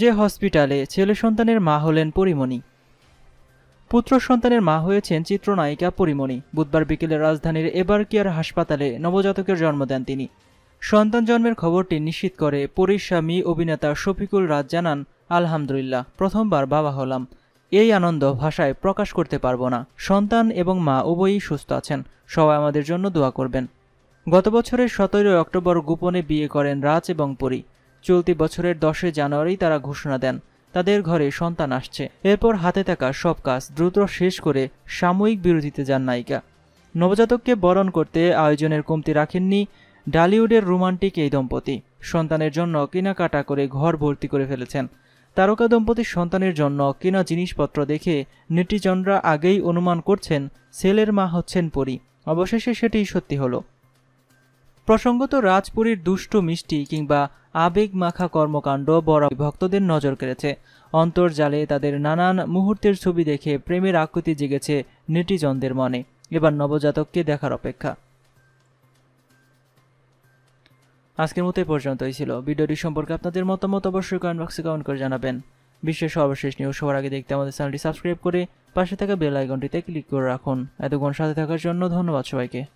যে হসপিটালে ছেলে সন্তানের মা হলেন পরিমণি পুত্র সন্তানের মা হয়েছেন চিত্রনায়িকা পরিমণি বুধবার বিকেলে রাজধানীর এবারকিয়ার হাসপাতালে নবজাতকের জন্ম দেন তিনি সন্তান জন্মের খবরটি নিশ্চিত করে পরীর স্বামী অভিনেতা শফিকুল রাজ জানান আলহামদুলিল্লাহ প্রথমবার বাবা হলাম এই আনন্দ ভাষায় প্রকাশ করতে পারবো না সন্তান এবং মা উভয়ই সুস্থ আছেন সবাই আমাদের জন্য দোয়া করবেন গত বছরের সতেরোই অক্টোবর গোপনে বিয়ে করেন রাজ এবং পরী চলতি বছরের দশই জানুয়ারি তারা ঘোষণা দেন তাদের ঘরে সন্তান আসছে এরপর হাতে থাকা সব কাজ দ্রুত শেষ করে সাময়িক বিরতিতে যান নায়িকা নবজাতককে বরণ করতে আয়োজনের কমতি রাখেননি ডালিউডের রোমান্টিক এই দম্পতি সন্তানের জন্য কেনাকাটা করে ঘর ভর্তি করে ফেলেছেন তারকা দম্পতির সন্তানের জন্য কেনা জিনিসপত্র দেখে নেটিজনরা আগেই অনুমান করছেন ছেলের মা হচ্ছেন পরি অবশেষে সেটি সত্যি হলো প্রসঙ্গত রাজপুরীর দুষ্টু মিষ্টি কিংবা আবেগ মাখা কর্মকাণ্ড বড় ভক্তদের নজর কেড়েছে অন্তর্জালে তাদের নানান মুহূর্তের ছবি দেখে প্রেমের আকৃতি জেগেছে নেটিজনদের মনে এবার নবজাতককে দেখার অপেক্ষা আজকের মতো পর্যন্তই ছিল ভিডিওটি সম্পর্কে আপনাদের মতামত অবশ্যই কমেন্ট বক্সে কমেন্ট করে জানাবেন বিশ্বের সর্বশেষ নিউজ সবার আগে দেখতে আমাদের চ্যানেলটি সাবস্ক্রাইব করে পাশে থাকা বেল আইকনটিতে ক্লিক করে রাখুন এতক্ষণ সাথে থাকার জন্য ধন্যবাদ সবাইকে